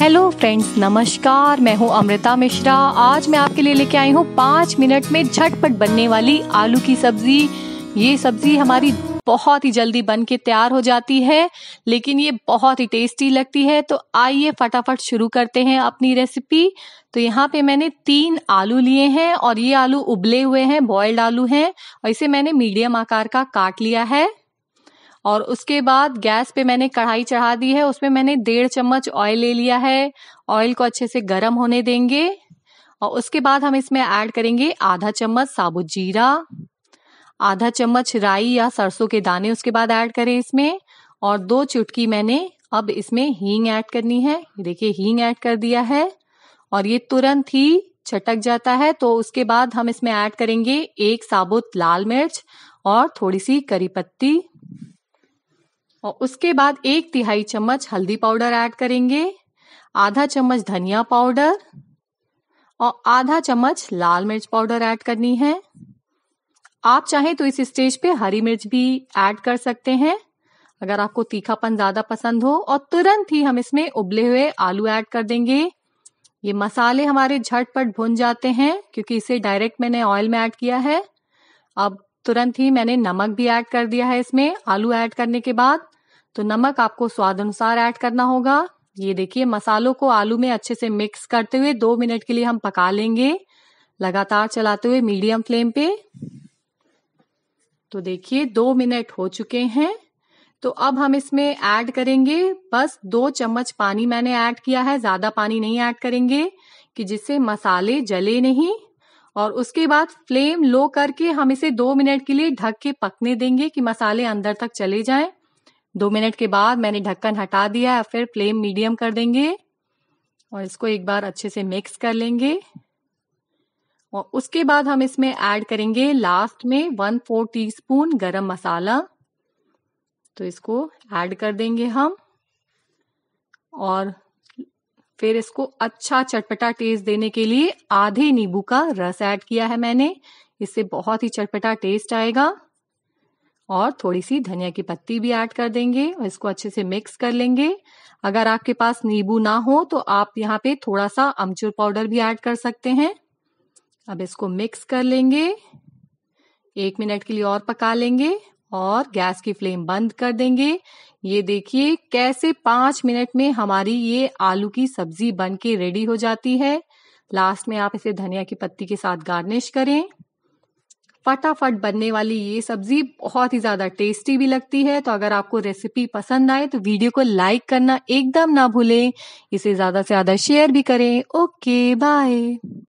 hello friends नमस्कार मैं हूं अमृता मिश्रा आज मैं आपके लिए लेके आई हूं पाँच मिनट में झटपट बनने वाली आलू की सब्जी ये सब्जी हमारी बहुत ही जल्दी बन के तैयार हो जाती है लेकिन ये बहुत ही टेस्टी लगती है तो आइए फटाफट शुरू करते हैं अपनी रेसिपी तो यहाँ पे मैंने तीन आलू लिए हैं और ये आलू उबले हुए हैं बॉयल्ड आलू हैं और इसे मैंने मीडियम आकार का काट लिया है और उसके बाद गैस पे मैंने कढ़ाई चढ़ा दी है उसमें मैंने डेढ़ चम्मच ऑयल ले लिया है ऑयल को अच्छे से गर्म होने देंगे और उसके बाद हम इसमें ऐड करेंगे आधा चम्मच साबुत जीरा आधा चम्मच राई या सरसों के दाने उसके बाद ऐड करें इसमें और दो चुटकी मैंने अब इसमें हींग ऐड करनी है देखिए हींग ऐड कर दिया है और ये तुरंत ही चटक जाता है तो उसके बाद हम इसमें ऐड करेंगे एक साबुत लाल मिर्च और थोड़ी सी करी पत्ती और उसके बाद एक तिहाई चम्मच हल्दी पाउडर ऐड करेंगे आधा चम्मच धनिया पाउडर और आधा चम्मच लाल मिर्च पाउडर ऐड करनी है आप चाहें तो इस स्टेज पे हरी मिर्च भी ऐड कर सकते हैं अगर आपको तीखापन ज्यादा पसंद हो और तुरंत ही हम इसमें उबले हुए आलू ऐड कर देंगे ये मसाले हमारे झटपट भुन जाते हैं क्योंकि इसे डायरेक्ट मैंने ऑयल में ऐड किया है अब तुरंत ही मैंने नमक भी ऐड कर दिया है इसमें आलू ऐड करने के बाद तो नमक आपको स्वाद अनुसार ऐड करना होगा ये देखिए मसालों को आलू में अच्छे से मिक्स करते हुए दो मिनट के लिए हम पका लेंगे लगातार चलाते हुए मीडियम फ्लेम पे तो देखिए दो मिनट हो चुके हैं तो अब हम इसमें ऐड करेंगे बस दो चम्मच पानी मैंने ऐड किया है ज्यादा पानी नहीं ऐड करेंगे कि जिससे मसाले जले नहीं और उसके बाद फ्लेम लो करके हम इसे दो मिनट के लिए ढक के पकने देंगे कि मसाले अंदर तक चले जाएं दो मिनट के बाद मैंने ढक्कन हटा दिया है फिर फ्लेम मीडियम कर देंगे और इसको एक बार अच्छे से मिक्स कर लेंगे और उसके बाद हम इसमें ऐड करेंगे लास्ट में वन फोर टी स्पून गर्म मसाला तो इसको ऐड कर देंगे हम और फिर इसको अच्छा चटपटा टेस्ट देने के लिए आधे नींबू का रस ऐड किया है मैंने इससे बहुत ही चटपटा टेस्ट आएगा और थोड़ी सी धनिया की पत्ती भी ऐड कर देंगे और इसको अच्छे से मिक्स कर लेंगे अगर आपके पास नींबू ना हो तो आप यहाँ पे थोड़ा सा अमचूर पाउडर भी ऐड कर सकते हैं अब इसको मिक्स कर लेंगे एक मिनट के लिए और पका लेंगे और गैस की फ्लेम बंद कर देंगे ये देखिए कैसे पांच मिनट में हमारी ये आलू की सब्जी बन के रेडी हो जाती है लास्ट में आप इसे धनिया की पत्ती के साथ गार्निश करें फटाफट बनने वाली ये सब्जी बहुत ही ज्यादा टेस्टी भी लगती है तो अगर आपको रेसिपी पसंद आए तो वीडियो को लाइक करना एकदम ना भूलें इसे ज्यादा से ज्यादा शेयर भी करें ओके बाय